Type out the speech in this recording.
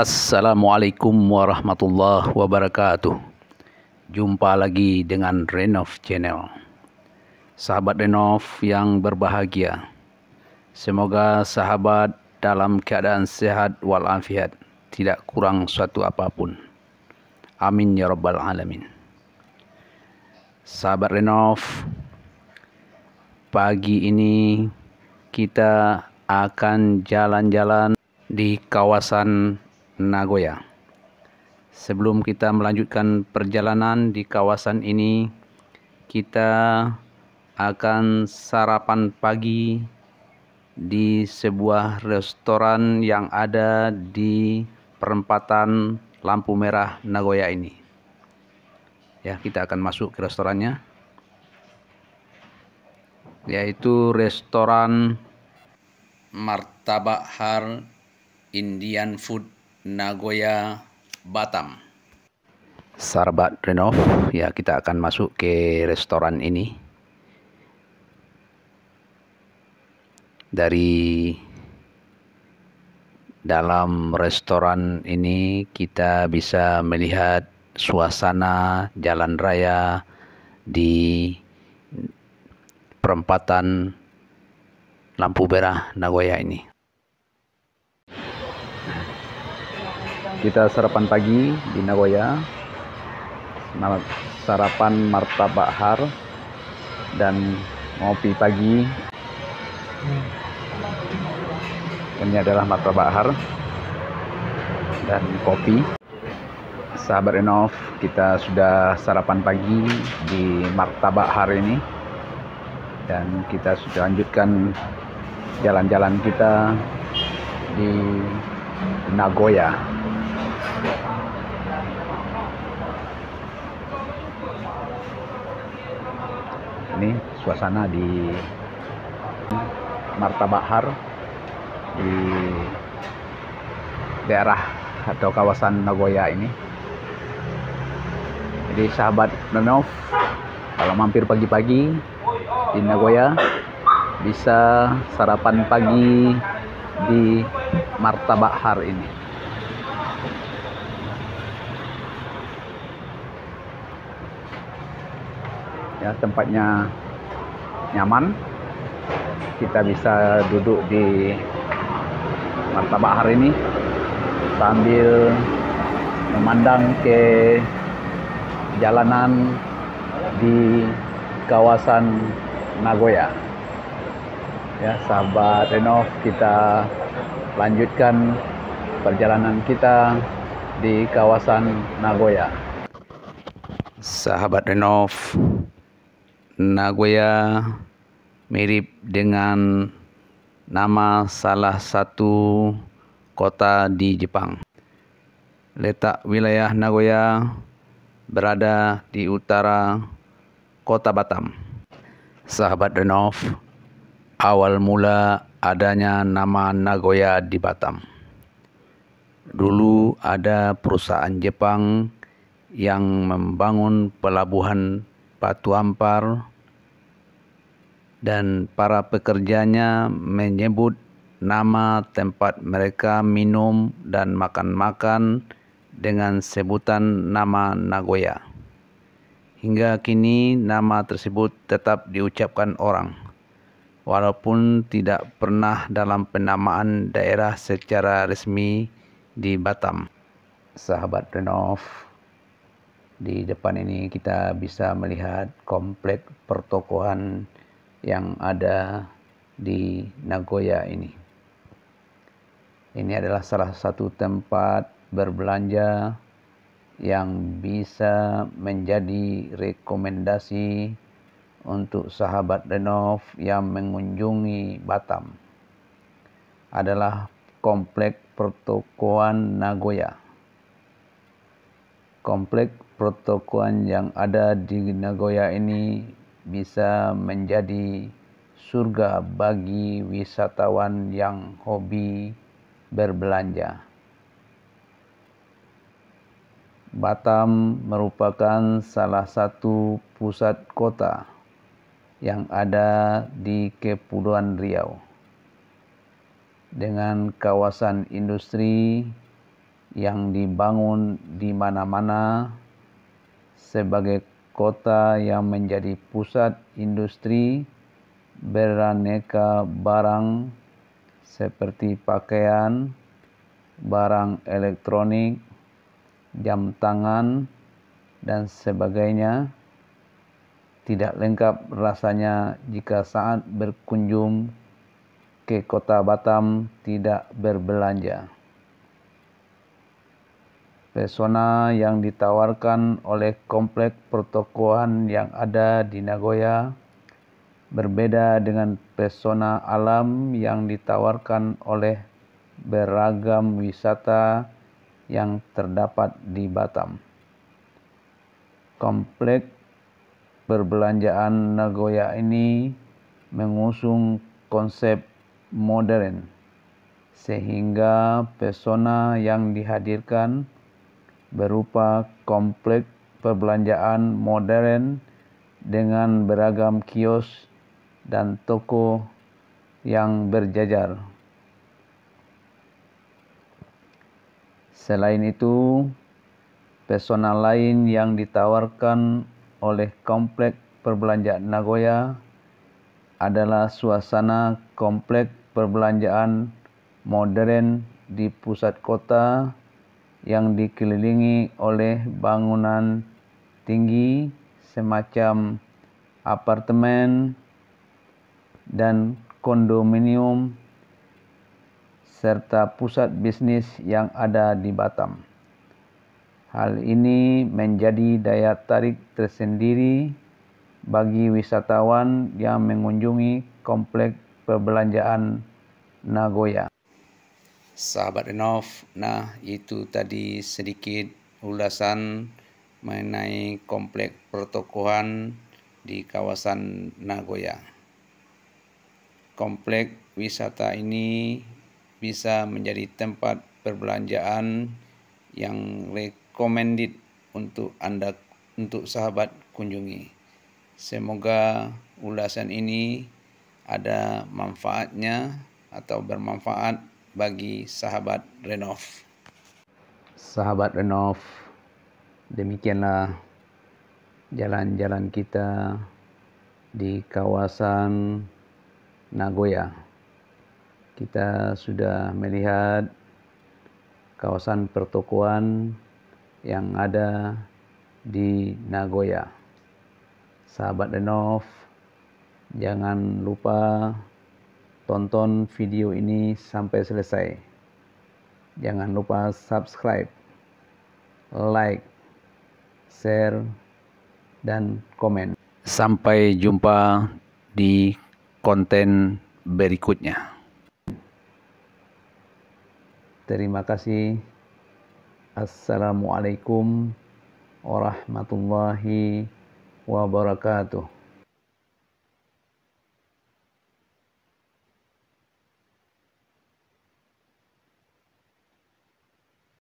Assalamualaikum warahmatullahi wabarakatuh. Jumpa lagi dengan Renov Channel. Sahabat Renov yang berbahagia. Semoga sahabat dalam keadaan sehat walafiat, tidak kurang suatu apapun. Amin ya rabbal alamin. Sahabat Renov, pagi ini kita akan jalan-jalan di kawasan Nagoya. Sebelum kita melanjutkan perjalanan di kawasan ini, kita akan sarapan pagi di sebuah restoran yang ada di perempatan lampu merah Nagoya ini. Ya, kita akan masuk ke restorannya. Yaitu restoran Martabak Har Indian Food Nagoya, Batam. Sarbat Renov, ya kita akan masuk ke restoran ini. Dari dalam restoran ini kita bisa melihat suasana jalan raya di perempatan lampu merah Nagoya ini. kita sarapan pagi di Nagoya sarapan martabak har dan ngopi pagi ini adalah martabak har dan kopi sahabat Renov kita sudah sarapan pagi di martabak har ini dan kita sudah lanjutkan jalan-jalan kita di Nagoya ini suasana di Martabak Har di daerah atau kawasan Nagoya ini. Jadi sahabat Nonov kalau mampir pagi-pagi di Nagoya bisa sarapan pagi di Martabak Har ini. ya tempatnya nyaman kita bisa duduk di martabak hari ini sambil memandang ke jalanan di kawasan Nagoya ya sahabat Renov kita lanjutkan perjalanan kita di kawasan Nagoya sahabat Renov Nagoya mirip dengan nama salah satu kota di Jepang. Letak wilayah Nagoya berada di utara kota Batam. Sahabat Renov, awal mula adanya nama Nagoya di Batam. Dulu ada perusahaan Jepang yang membangun pelabuhan Pak Tuampar dan para pekerjanya menyebut nama tempat mereka minum dan makan-makan dengan sebutan nama Nagoya. Hingga kini nama tersebut tetap diucapkan orang walaupun tidak pernah dalam penamaan daerah secara resmi di Batam. Sahabat Renov di depan ini kita bisa melihat komplek pertokohan yang ada di Nagoya ini. Ini adalah salah satu tempat berbelanja yang bisa menjadi rekomendasi untuk sahabat Renov yang mengunjungi Batam adalah komplek pertokoan Nagoya komplek pertokoan yang ada di Nagoya ini bisa menjadi surga bagi wisatawan yang hobi berbelanja. Batam merupakan salah satu pusat kota yang ada di Kepulauan Riau dengan kawasan industri yang dibangun di mana-mana sebagai kota yang menjadi pusat industri beraneka barang seperti pakaian, barang elektronik, jam tangan, dan sebagainya. Tidak lengkap rasanya jika saat berkunjung ke kota Batam tidak berbelanja. Pesona yang ditawarkan oleh komplek pertokohan yang ada di Nagoya berbeda dengan pesona alam yang ditawarkan oleh beragam wisata yang terdapat di Batam. Komplek perbelanjaan Nagoya ini mengusung konsep modern sehingga pesona yang dihadirkan berupa komplek perbelanjaan modern dengan beragam kios dan toko yang berjajar. Selain itu, pesona lain yang ditawarkan oleh komplek perbelanjaan Nagoya adalah suasana komplek perbelanjaan modern di pusat kota yang dikelilingi oleh bangunan tinggi semacam apartemen dan kondominium serta pusat bisnis yang ada di Batam. Hal ini menjadi daya tarik tersendiri bagi wisatawan yang mengunjungi kompleks perbelanjaan Nagoya sahabat Renov. Nah, itu tadi sedikit ulasan mengenai kompleks pertokohan di kawasan Nagoya. Kompleks wisata ini bisa menjadi tempat perbelanjaan yang recommended untuk Anda untuk sahabat kunjungi. Semoga ulasan ini ada manfaatnya atau bermanfaat bagi sahabat Renov. Sahabat Renov, demikianlah jalan-jalan kita di kawasan Nagoya. Kita sudah melihat kawasan pertokoan yang ada di Nagoya. Sahabat Renov, jangan lupa Tonton video ini sampai selesai. Jangan lupa subscribe, like, share, dan komen. Sampai jumpa di konten berikutnya. Terima kasih. Assalamualaikum warahmatullahi wabarakatuh.